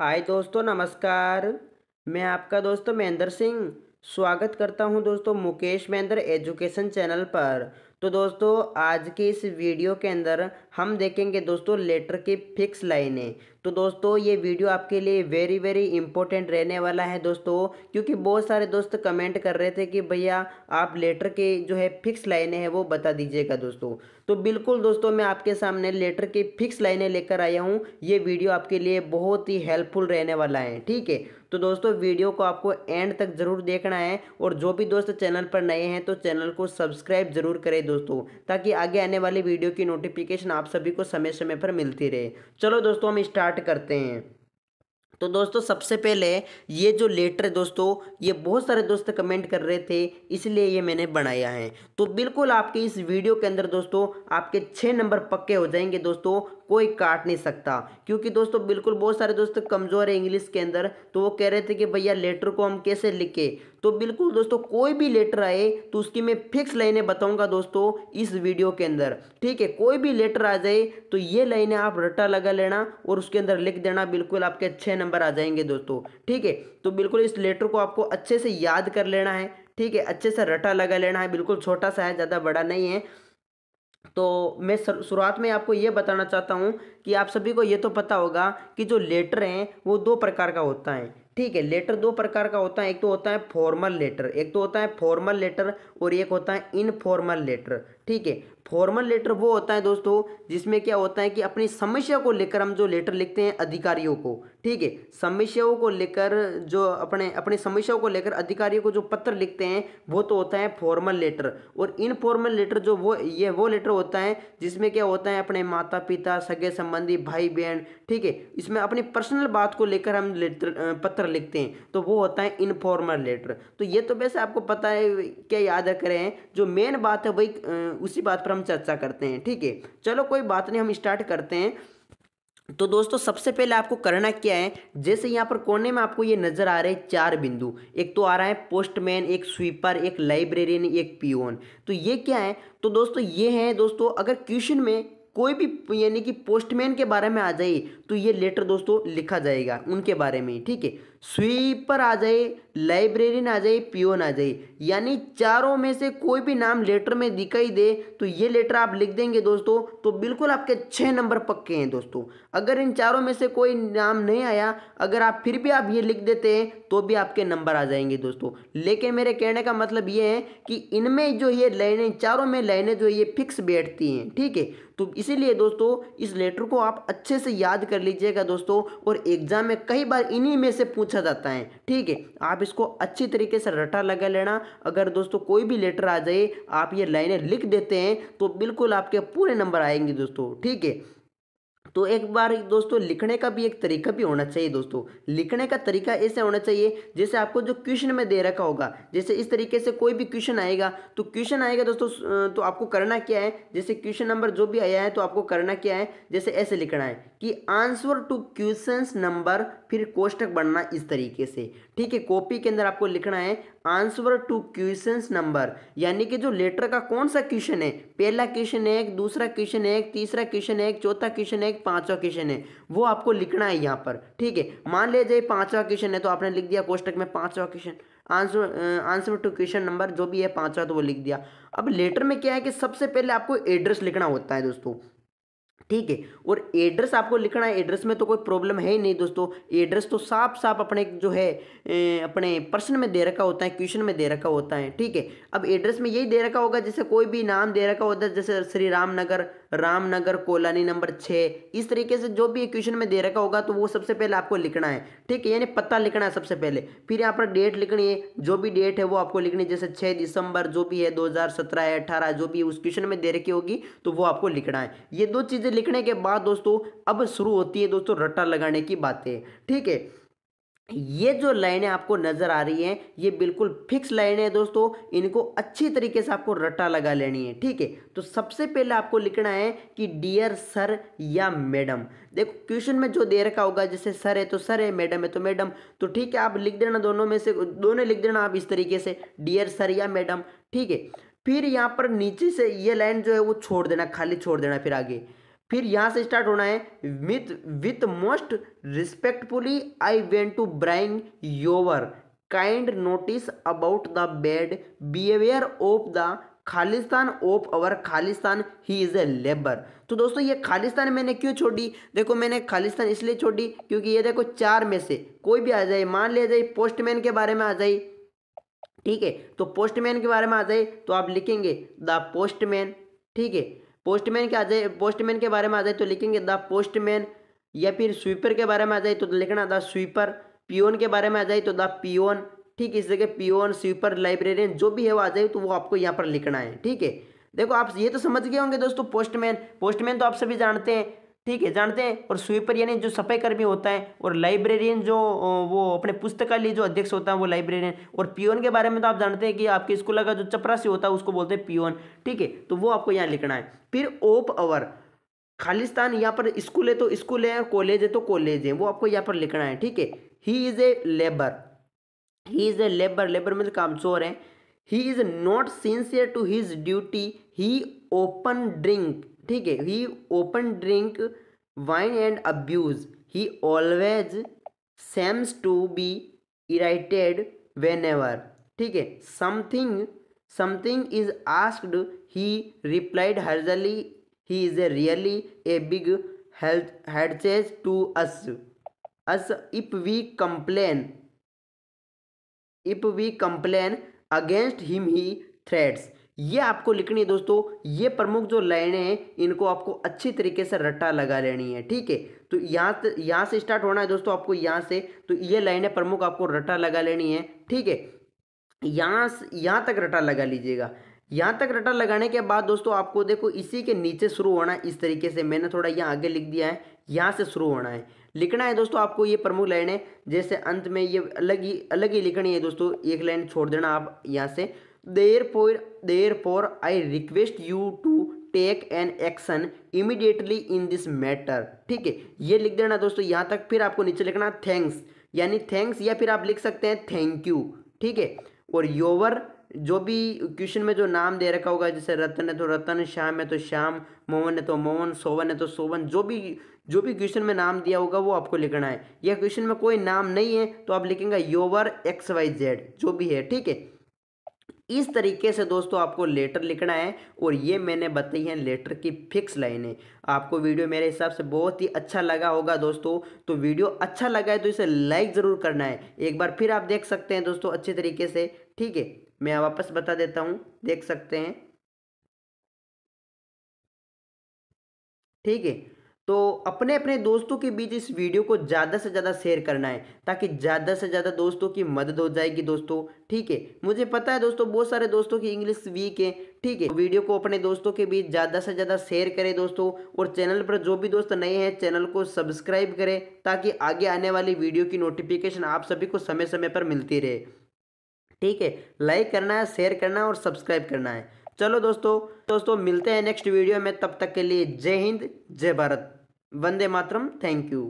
हाय दोस्तों नमस्कार मैं आपका दोस्तों महेंद्र सिंह स्वागत करता हूं दोस्तों मुकेश महेंद्र एजुकेशन चैनल पर तो दोस्तों आज के इस वीडियो के अंदर हम देखेंगे दोस्तों लेटर की फिक्स लाइनें तो दोस्तों ये वीडियो आपके लिए वेरी वेरी इंपॉर्टेंट रहने वाला है दोस्तों क्योंकि बहुत सारे दोस्त कमेंट कर रहे थे कि भैया आप लेटर के जो है फिक्स लाइनें हैं वो बता दीजिएगा दोस्तों तो बिल्कुल दोस्तों मैं आपके सामने लेटर की फिक्स लाइनें लेकर आया हूँ ये वीडियो आपके लिए बहुत ही हेल्पफुल रहने वाला है ठीक है तो दोस्तों वीडियो को आपको एंड तक ज़रूर देखना है और जो भी दोस्त चैनल पर नए हैं तो चैनल को सब्सक्राइब ज़रूर करें दोस्तों ताकि आगे आने वाली वीडियो की नोटिफिकेशन आप सभी को समय समय पर मिलती रहे चलो दोस्तों हम स्टार्ट करते हैं तो दोस्तों सबसे पहले ये जो लेटर है दोस्तों ये बहुत सारे दोस्त कमेंट कर रहे थे इसलिए ये मैंने बनाया है तो बिल्कुल आपके इस वीडियो के अंदर दोस्तों आपके छः नंबर पक्के हो जाएंगे दोस्तों कोई काट नहीं सकता क्योंकि दोस्तों बिल्कुल बहुत सारे दोस्त कमज़ोर है इंग्लिश के अंदर तो वो कह रहे थे कि भैया लेटर को हम कैसे लिखें तो बिल्कुल दोस्तों कोई भी लेटर आए तो उसकी मैं फिक्स लाइनें बताऊंगा दोस्तों इस वीडियो के अंदर ठीक है कोई भी लेटर आ जाए तो ये लाइनें आप रटा लगा लेना और उसके अंदर लिख देना बिल्कुल आपके अच्छे नंबर आ जाएंगे दोस्तों ठीक है तो बिल्कुल इस लेटर को आपको अच्छे से याद कर लेना है ठीक है अच्छे से रटा लगा लेना है बिल्कुल छोटा सा है ज़्यादा बड़ा नहीं है तो मैं शुरुआत में आपको ये बताना चाहता हूँ कि आप सभी को ये तो पता होगा कि जो लेटर हैं वो दो प्रकार का होता है ठीक है लेटर दो प्रकार का होता है एक तो होता है फॉर्मल लेटर एक तो होता है फॉर्मल लेटर और एक होता है इनफॉर्मल लेटर ठीक है फॉर्मल लेटर वो होता है दोस्तों जिसमें क्या होता है कि अपनी समस्या को लेकर हम जो लेटर लिखते हैं अधिकारियों को ठीक है समस्याओं को लेकर जो अपने अपनी समस्याओं को लेकर अधिकारियों को जो पत्र लिखते हैं वो तो होता है फॉर्मल लेटर और इनफॉर्मल लेटर जो वो ये वो लेटर होता है जिसमें क्या होता है अपने माता पिता सगे संबंधी भाई बहन ठीक है इसमें अपनी पर्सनल बात को लेकर हम लेटर पत्र लिखते हैं तो वो होता है इनफॉर्मल लेटर तो ये तो वैसे आपको पता है क्या याद रख रहे हैं जो मेन बात है वही उसी बात पर हम चर्चा करते हैं ठीक है चलो कोई बात नहीं हम स्टार्ट करते हैं तो दोस्तों सबसे पहले आपको करना क्या है जैसे यहाँ पर कोने में आपको ये नज़र आ रहे हैं चार बिंदु एक तो आ रहा है पोस्टमैन एक स्वीपर एक लाइब्रेरियन एक पियोन तो ये क्या है तो दोस्तों ये है दोस्तों अगर क्वेश्चन में कोई भी यानी कि पोस्टमैन के बारे में आ जाए तो ये लेटर दोस्तों लिखा जाएगा उनके बारे में ठीक है स्वीपर आ जाए लाइब्रेरियन आ जाए पियोन आ जाए यानी चारों में से कोई भी नाम लेटर में दिखाई दे तो ये लेटर आप लिख देंगे दोस्तों तो बिल्कुल आपके छः नंबर पक्के हैं दोस्तों अगर इन चारों में से कोई नाम नहीं आया अगर आप फिर भी आप ये लिख देते हैं तो भी आपके नंबर आ जाएंगे दोस्तों लेकिन मेरे कहने का मतलब ये है कि इनमें जो ये लाइने चारों में लाइने जो ये फिक्स बैठती हैं ठीक है तो इसीलिए दोस्तों इस लेटर को आप अच्छे से याद कर लीजिएगा दोस्तों और एग्जाम में कई बार इन्हीं में से पूछ पूछा जाता है ठीक है आप इसको अच्छी तरीके से रटा लगा लेना अगर दोस्तों कोई भी लेटर आ जाए आप ये लाइनें लिख देते हैं तो बिल्कुल आपके पूरे नंबर आएंगे दोस्तों ठीक है तो एक बार दोस्तों लिखने का भी एक तरीका भी होना चाहिए दोस्तों लिखने का तरीका ऐसे होना चाहिए जैसे आपको जो क्वेश्चन में दे रखा होगा जैसे इस तरीके से कोई भी क्वेश्चन आएगा तो क्वेश्चन आएगा दोस्तों तो आपको करना क्या है जैसे क्वेश्चन नंबर जो भी आया है तो आपको करना क्या है जैसे ऐसे लिखना है कि आंसर टू क्वेश्चन नंबर फिर कोष्टक बनना इस तरीके से ठीक है कॉपी के अंदर आपको लिखना है आंसर टू क्वेश्चन नंबर यानी कि जो लेटर का कौन सा क्वेश्चन है पहला क्वेश्चन एक दूसरा क्वेश्चन एक तीसरा क्वेश्चन एक चौथा क्वेश्चन एक पांचवा क्वेश्चन है वो आपको लिखना है यहाँ पर ठीक है मान ले जाए पांचवा क्वेश्चन है तो आपने लिख दिया कोष्टक में पांचवा question answer answer to question number जो भी है पांचवा तो वो लिख दिया अब लेटर में क्या है कि सबसे पहले आपको एड्रेस लिखना होता है दोस्तों ठीक है और एड्रेस आपको लिखना है एड्रेस में तो कोई प्रॉब्लम है ही नहीं दोस्तों एड्रेस तो साफ साफ अपने जो है अपने प्रश्न में दे रखा होता है क्वेश्चन में दे रखा होता है ठीक है अब एड्रेस में यही दे रखा होगा जैसे कोई भी नाम दे रखा होता है जैसे श्री रामनगर रामनगर कोलानी नंबर छः इस तरीके से जो भी क्वेश्चन में दे रखा होगा तो वो सबसे पहले आपको लिखना है ठीक है यानी पता लिखना है सबसे पहले फिर यहाँ पर डेट लिखनी है जो भी डेट है वो आपको लिखनी है जैसे छः दिसंबर जो भी है दो है अठारह जो भी उस क्वेश्चन में दे रखी होगी तो वो आपको लिखना है ये दो चीज़ें लिखने के बाद दोस्तों अब शुरू होती है दोस्तों रट्टा लगाने की बातें ठीक है ये जो लाइनें आपको नज़र आ रही हैं ये बिल्कुल फिक्स लाइनें हैं दोस्तों इनको अच्छी तरीके से आपको रट्टा लगा लेनी है ठीक है तो सबसे पहले आपको लिखना है कि डियर सर या मैडम देखो क्वेश्चन में जो दे रखा होगा जैसे सर है तो सर है मैडम है तो मैडम तो ठीक है आप लिख देना दोनों में से दोनों लिख देना आप इस तरीके से डियर सर या मैडम ठीक है फिर यहाँ पर नीचे से ये लाइन जो है वो छोड़ देना खाली छोड़ देना फिर आगे फिर यहाँ से स्टार्ट होना है with with most respectfully I went to bring your kind notice about the bad behaviour of the Khalistan of our Khalistan he is a labour तो दोस्तों ये खालिस्तान मैंने क्यों छोड़ी देखो मैंने खालिस्तान इसलिए छोड़ी क्योंकि ये देखो चार में से कोई भी आ जाए मान लिया जाए पोस्टमैन के बारे में आ जाए ठीक है तो पोस्टमैन के बारे में आ जाए तो आप लिखेंगे द पोस्टमैन ठीक है पोस्टमैन के आ जाए पोस्टमैन के बारे में आ जाए तो लिखेंगे द पोस्टमैन या फिर स्वीपर के बारे में आ जाए तो लिखना द स्वीपर पियोन के बारे में आ जाए तो द पियोन ठीक इस जगह पियोन स्वीपर लाइब्रेरियन जो भी है वो आ जाए तो वो आपको यहाँ पर लिखना है ठीक है देखो आप ये तो समझ गए होंगे दोस्तों पोस्टमैन पोस्टमैन तो आप सभी जानते हैं ठीक है जानते हैं और स्वीपर यानी जो सफाई कर्मी होता है और लाइब्रेरियन जो वो अपने पुस्तकालय जो अध्यक्ष होता है वो लाइब्रेरियन और पियोन के बारे में तो आप जानते हैं कि आपके स्कूल का जो चपरासी होता है उसको बोलते हैं पियोन ठीक है तो वो आपको यहाँ लिखना है फिर ओप अवर खालिस्तान यहाँ पर स्कूल है तो स्कूल है कॉलेज है तो कॉलेज है वो आपको यहाँ पर लिखना है ठीक है he is a labour he is a labour labour मतलब कामचोर है he is not sincere to his duty he open drink ठीक है he open drink wine and abuse he always seems to be irritated whenever ठीक है something something is asked he replied harshly he is a really a big health headaches to us us if we complain if we complain against him he threads ये आपको लिखनी है दोस्तों ये प्रमुख जो लाइनें हैं इनको आपको अच्छी तरीके से रट्टा लगा लेनी है ठीक है तो यहाँ यहाँ से स्टार्ट होना है दोस्तों आपको यहाँ से तो ये लाइनें प्रमुख आपको रट्टा लगा लेनी है ठीक है यहाँ यहाँ तक रट्टा लगा लीजिएगा यहाँ तक रटा लगाने के बाद दोस्तों आपको देखो इसी के नीचे शुरू होना है इस तरीके से मैंने थोड़ा यहाँ आगे लिख दिया है यहाँ से शुरू होना है लिखना है दोस्तों आपको ये प्रमुख लाइनें जैसे अंत में ये अलग ही अलग ही लिखनी है दोस्तों एक लाइन छोड़ देना आप यहाँ से there there for I request you to take an action immediately in this matter ठीक है ये लिख देना दोस्तों यहाँ तक फिर आपको नीचे लिखना थैंक्स यानी थैंक्स या फिर आप लिख सकते हैं थैंक यू ठीक है और योवर जो भी क्वेश्चन में जो नाम दे रखा होगा जैसे रतन है तो रतन श्याम है तो श्याम मोहन है तो मोहन सोवन है तो सोवन जो भी जो भी क्वेश्चन में नाम दिया होगा वो आपको लिखना है या क्वेश्चन में कोई नाम नहीं है तो आप लिखेंगे योवर एक्स वाई जेड जो भी है ठीक है इस तरीके से दोस्तों आपको लेटर लिखना है और ये मैंने बताई है लेटर की फिक्स लाइनें आपको वीडियो मेरे हिसाब से बहुत ही अच्छा लगा होगा दोस्तों तो वीडियो अच्छा लगा है तो इसे लाइक ज़रूर करना है एक बार फिर आप देख सकते हैं दोस्तों अच्छे तरीके से ठीक है मैं वापस बता देता हूँ देख सकते हैं ठीक है तो अपने अपने दोस्तों के बीच इस वीडियो को ज़्यादा से ज़्यादा शेयर करना है ताकि ज़्यादा से ज़्यादा दोस्तों की मदद हो जाएगी दोस्तों ठीक है मुझे पता है दोस्तों बहुत सारे दोस्तों की इंग्लिश वीक है ठीक है वीडियो को अपने दोस्तों के बीच ज़्यादा से ज़्यादा शेयर करें दोस्तों और चैनल पर जो भी दोस्त नए हैं चैनल को सब्सक्राइब करें ताकि आगे आने वाली वीडियो की नोटिफिकेशन आप सभी को समय समय पर मिलती रहे ठीक है लाइक करना है शेयर करना है और सब्सक्राइब करना है चलो दोस्तों दोस्तों मिलते हैं नेक्स्ट वीडियो में तब तक के लिए जय हिंद जय भारत वंदे मातरम थैंक यू